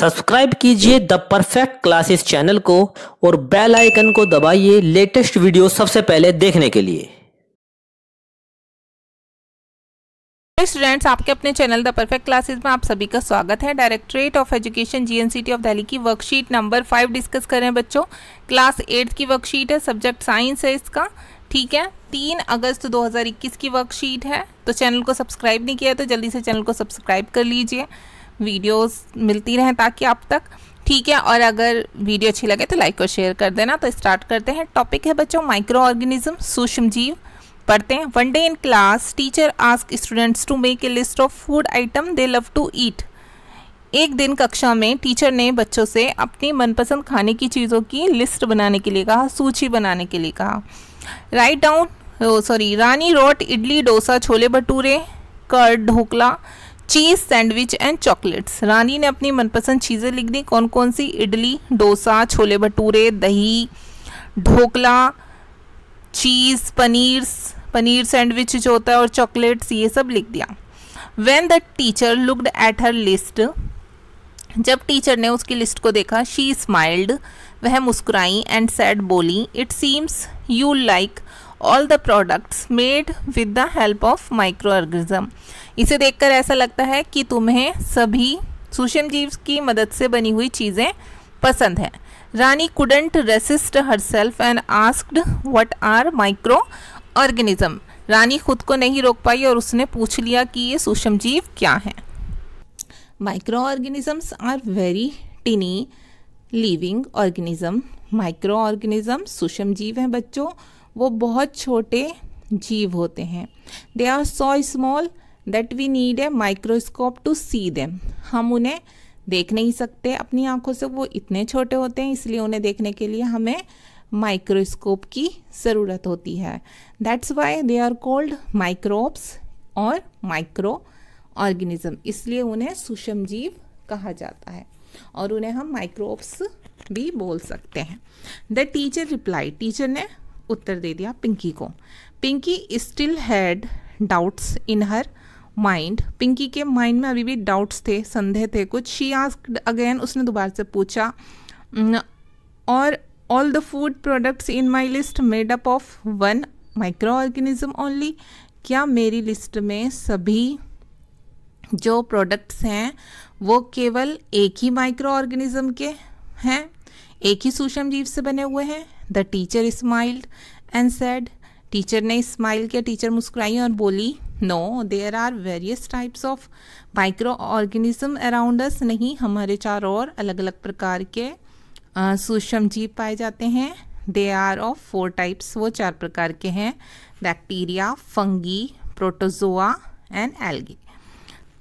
subscribe कीजिए the perfect classes channel को और बेल आइकन को दबाइए लेटेस्ट वीडियो सबसे पहले देखने के लिए स्टूडेंट्स आपके अपने चैनल द परफेक्ट क्लासेस में आप सभी का स्वागत है directorate of education GNCT of Delhi की वर्कशीट नंबर फाइव डिस्कस करें बच्चों क्लास एट्थ की वर्कशीट है सब्जेक्ट साइंस है इसका ठीक है तीन अगस्त 2021 की वर्कशीट है तो चैनल को सब्सक्राइब नहीं किया तो जल्दी से चैनल को सब्सक्राइब कर लीजिए वीडियोस मिलती रहें ताकि आप तक ठीक है और अगर वीडियो अच्छी लगे तो लाइक और शेयर कर देना तो स्टार्ट करते हैं टॉपिक है बच्चों माइक्रो ऑर्गेनिज्म सूक्ष्म जीव पढ़ते हैं one day in class teacher ask students to make a list of food item they love to eat एक दिन कक्षा में टीचर ने बच्चों से अपनी मनपसंद खाने की चीज़ों की लिस्ट बनाने के लिए कहा सूची बनाने के लिए कहा write down sorry Rani wrote idli dosa chole bhature कर dhokla cheese sandwich and chocolates Rani ने अपनी मनपसंद चीज़ें लिख दी कौन कौन सी इडली डोसा छोले भटूरे दही ढोकला चीज़ पनीर पनीर सैंडविच जो होता है और चॉकलेट्स ये सब लिख दिया when the teacher looked at her list जब टीचर ने उसकी लिस्ट को देखा शी स्माइल्ड वह मुस्कुराई एंड सैड बोली it seems you like all the products made with the help of microorganism इसे देखकर ऐसा लगता है कि तुम्हें सभी सूक्ष्म जीव की मदद से बनी हुई चीज़ें पसंद हैं Rani couldn't resist herself and asked what are microorganism Rani खुद को नहीं रोक पाई और उसने पूछ लिया कि ये सूक्ष्म जीव क्या हैं microorganisms are very tiny living organism microorganism सूक्ष्म जीव हैं बच्चों वो बहुत छोटे जीव होते हैं they are so small that we need a microscope to see them हम उन्हें देख नहीं सकते अपनी आंखों से वो इतने छोटे होते हैं इसलिए उन्हें देखने के लिए हमें माइक्रोस्कोप की ज़रूरत होती है that's why they are called microbes और माइक्रो ऑर्गेनिज्म इसलिए उन्हें सुषम जीव कहा जाता है और उन्हें हम माइक्रोब्स भी बोल सकते हैं द टीचर रिप्लाई टीचर ने उत्तर दे दिया पिंकी को Pinky still had doubts in her mind Pinky के माइंड में अभी भी डाउट्स थे संदेह थे कुछ शी आस्क्ड अगेन उसने दोबारा से पूछा और all the food products in my list made up of one microorganism only क्या मेरी लिस्ट में सभी जो प्रोडक्ट्स हैं वो केवल एक ही माइक्रो ऑर्गेनिज्म के हैं एक ही सूक्ष्म जीव से बने हुए हैं the teacher smiled and said teacher ने स्माइल किया टीचर मुस्कुराई और बोली no there are various types of microorganism around us नहीं हमारे चार और अलग अलग प्रकार के सूक्ष्म जीव पाए जाते हैं they are of four types वो चार प्रकार के हैं bacteria fungi protozoa and algae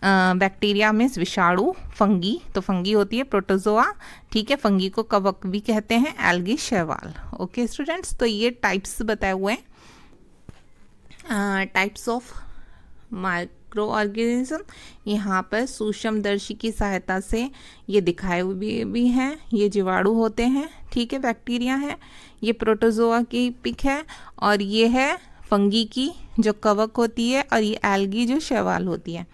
bacteria means विषाणु फंगी तो फंगी होती है प्रोटोजोआ ठीक है फंगी को कवक भी कहते हैं एल्गी शैवाल ओके स्टूडेंट्स तो ये टाइप्स बताए हुए हैं टाइप्स ऑफ माइक्रो ऑर्गेनिज्म यहाँ पर सूक्ष्म दर्शी की सहायता से ये दिखाए हुए भी, भी हैं ये जीवाणु होते हैं ठीक है बैक्टीरिया है ये प्रोटोजोआ की पिक है और ये है फंगी की जो कवक होती है और ये एल्गी जो शैवाल होती है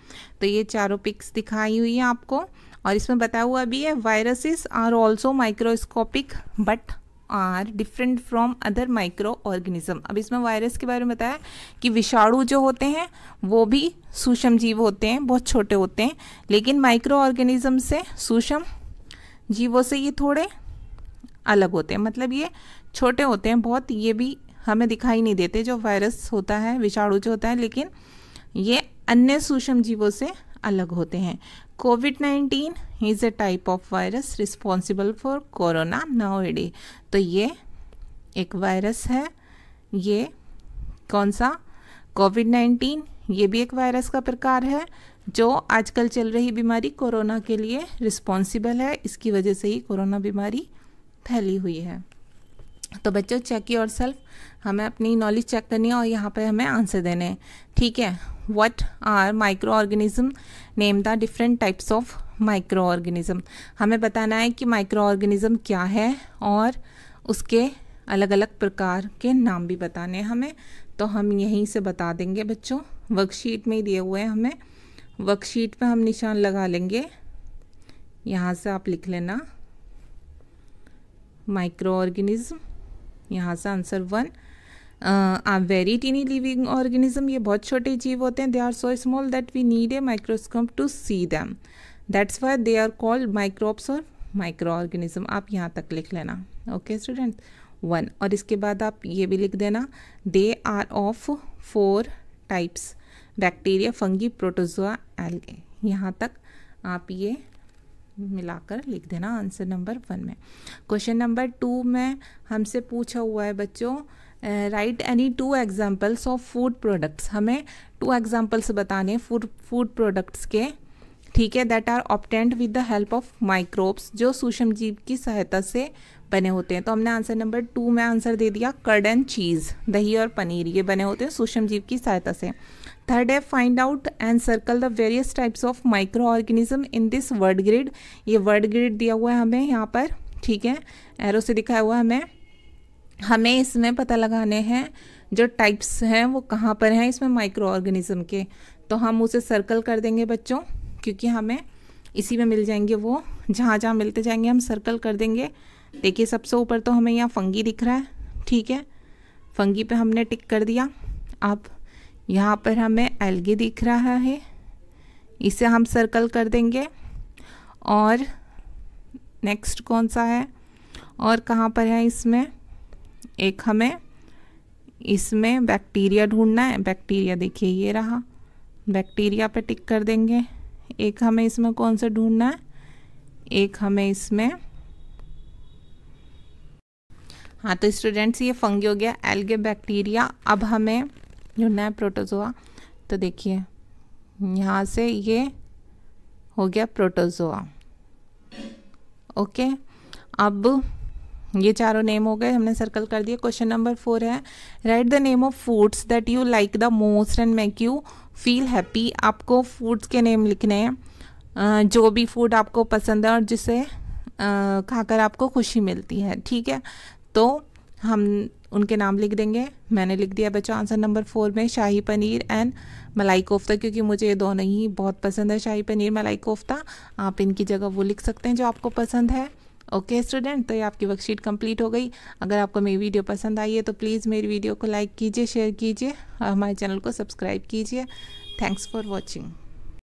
तो ये चारों पिक्स दिखाई हुई है आपको और इसमें बताया हुआ भी है viruses are also microscopic but are different from other microorganism अब इसमें वायरस के बारे में बताया कि विषाणु जो होते हैं वो भी सूक्ष्म जीव होते हैं बहुत छोटे होते हैं लेकिन माइक्रो ऑर्गेनिज्म से सूक्ष्म जीवों से ये थोड़े अलग होते हैं मतलब ये छोटे होते हैं बहुत ये भी हमें दिखाई नहीं देते जो वायरस होता है विषाणु जो होता है लेकिन ये अन्य सूक्ष्म जीवों से अलग होते हैं COVID nineteen is a type of virus responsible for corona nowadays तो ये एक वायरस है ये कौन सा कोविड नाइन्टीन ये भी एक वायरस का प्रकार है जो आजकल चल रही बीमारी कोरोना के लिए रिस्पॉन्सिबल है इसकी वजह से ही कोरोना बीमारी फैली हुई है तो बच्चों चेक योर सेल्फ हमें अपनी नॉलेज चेक करनी है और यहाँ पर हमें आंसर देने हैं ठीक है what are microorganism name the different types of microorganism हमें बताना है कि माइक्रो ऑर्गेनिज्म क्या है और उसके अलग अलग प्रकार के नाम भी बताने हैं हमें तो हम यहीं से बता देंगे बच्चों वर्कशीट में ही दिए हुए हैं हमें वर्कशीट पे हम निशान लगा लेंगे यहाँ से आप लिख लेना माइक्रो ऑर्गेनिज्म यहाँ से answer one a very tiny living organism ये बहुत छोटे जीव होते हैं they are so small that we need a microscope to see them that's why they are called microbes और माइक्रो ऑर्गेनिज्म आप यहाँ तक लिख लेना ओके स्टूडेंट वन और इसके बाद आप ये भी लिख देना they are of four types bacteria fungi protozoa algae यहाँ तक आप ये मिलाकर लिख देना आंसर नंबर वन में क्वेश्चन नंबर टू में हमसे पूछा हुआ है बच्चों write any two examples of food products हमें टू एग्जाम्पल्स बताने फूड फूड प्रोडक्ट्स के ठीक है that are obtained with the help of microbes जो सूक्ष्म जीव की सहायता से बने होते हैं तो हमने आंसर नंबर टू में आंसर दे दिया कर्ड एंड चीज़ दही और पनीर ये बने होते हैं सूक्ष्म जीव की सहायता से थर्ड है find out and circle the various types of microorganism in this word grid ये वर्ड ग्रिड दिया हुआ है हमें यहाँ पर ठीक है एरो से दिखाया हुआ है हमें हमें इसमें पता लगाने हैं जो टाइप्स हैं वो कहाँ पर हैं इसमें माइक्रो ऑर्गेनिज्म के तो हम उसे सर्कल कर देंगे बच्चों क्योंकि हमें इसी में मिल जाएंगे वो जहाँ जहाँ मिलते जाएंगे हम सर्कल कर देंगे देखिए सबसे ऊपर तो हमें यहाँ फंगी दिख रहा है ठीक है फंगी पे हमने टिक कर दिया आप यहाँ पर हमें एलगे दिख रहा है इसे हम सर्कल कर देंगे और नेक्स्ट कौन सा है और कहाँ पर है इसमें एक हमें इसमें बैक्टीरिया ढूंढना है बैक्टीरिया देखिए ये रहा बैक्टीरिया पे टिक कर देंगे एक हमें इसमें कौन सा ढूंढना है एक हमें इसमें हाँ तो स्टूडेंट्स ये फंगी हो गया एल्गे बैक्टीरिया अब हमें जो है प्रोटोजोआ तो देखिए यहाँ से ये हो गया प्रोटोजोआ ओके अब ये चारों नेम हो गए हमने सर्कल कर दिया क्वेश्चन नंबर फोर है write the name of foods that you like the most and make you feel happy आपको फूड्स के नेम लिखने हैं जो भी फूड आपको पसंद है और जिसे खाकर आपको खुशी मिलती है ठीक है तो हम उनके नाम लिख देंगे मैंने लिख दिया बच्चों आंसर नंबर फोर में शाही पनीर एंड मलाई कोफ्ता क्योंकि मुझे ये दोनों ही बहुत पसंद है शाही पनीर मलाई कोफ्ता आप इनकी जगह वो लिख सकते हैं जो आपको पसंद है ओके स्टूडेंट तो ये आपकी वर्कशीट कंप्लीट हो गई अगर आपको मेरी वीडियो पसंद आई है तो प्लीज़ मेरी वीडियो को लाइक कीजिए शेयर कीजिए और हमारे चैनल को सब्सक्राइब कीजिए थैंक्स फॉर वॉचिंग